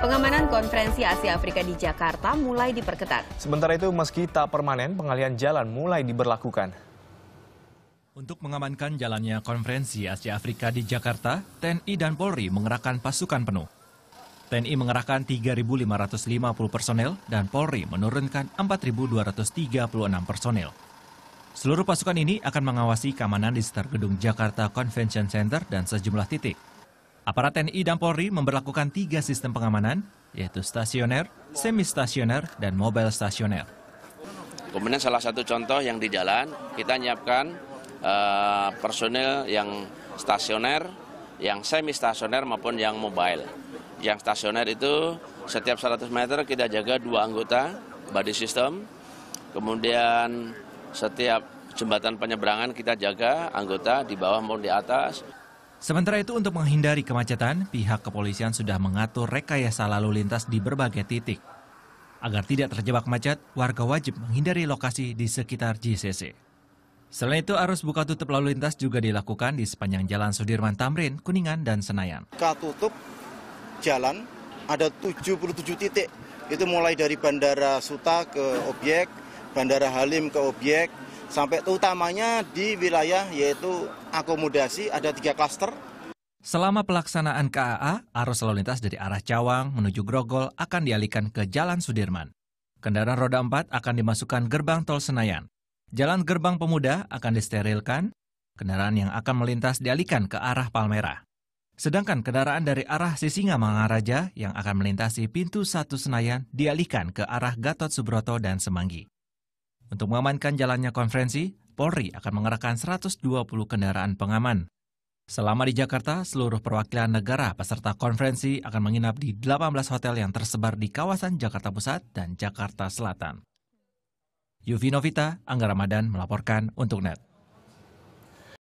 Pengamanan konferensi Asia Afrika di Jakarta mulai diperketat. Sementara itu meski tak permanen, pengalian jalan mulai diberlakukan. Untuk mengamankan jalannya konferensi Asia Afrika di Jakarta, TNI dan Polri mengerahkan pasukan penuh. TNI mengerahkan 3.550 personel dan Polri menurunkan 4.236 personel. Seluruh pasukan ini akan mengawasi keamanan di sekitar gedung Jakarta Convention Center dan sejumlah titik. Aparat TNI dan Polri memperlakukan tiga sistem pengamanan, yaitu stasioner, semi-stasioner, dan mobile stasioner. Kemudian salah satu contoh yang di jalan, kita menyiapkan uh, eh, personil yang stasioner, yang semi-stasioner maupun yang mobile. Yang stasioner itu setiap 100 meter kita jaga dua anggota body system, kemudian setiap jembatan penyeberangan kita jaga anggota di bawah maupun di atas. Sementara itu untuk menghindari kemacetan, pihak kepolisian sudah mengatur rekayasa lalu lintas di berbagai titik. Agar tidak terjebak macet, warga wajib menghindari lokasi di sekitar JCC. Selain itu, arus buka tutup lalu lintas juga dilakukan di sepanjang jalan Sudirman Tamrin, Kuningan, dan Senayan. Buka tutup jalan ada 77 titik. Itu mulai dari Bandara Suta ke objek, Bandara Halim ke objek, sampai utamanya di wilayah yaitu akomodasi ada tiga klaster. Selama pelaksanaan KAA, arus lalu lintas dari arah Cawang menuju Grogol akan dialihkan ke Jalan Sudirman. Kendaraan roda 4 akan dimasukkan gerbang tol Senayan. Jalan gerbang pemuda akan disterilkan, kendaraan yang akan melintas dialihkan ke arah Palmerah. Sedangkan kendaraan dari arah Sisinga Mangaraja yang akan melintasi pintu satu Senayan dialihkan ke arah Gatot Subroto dan Semanggi. Untuk mengamankan jalannya konferensi, Polri akan mengerahkan 120 kendaraan pengaman. Selama di Jakarta, seluruh perwakilan negara peserta konferensi akan menginap di 18 hotel yang tersebar di kawasan Jakarta Pusat dan Jakarta Selatan. Yuvinovita, Anggara Angga Ramadan melaporkan untuk NET.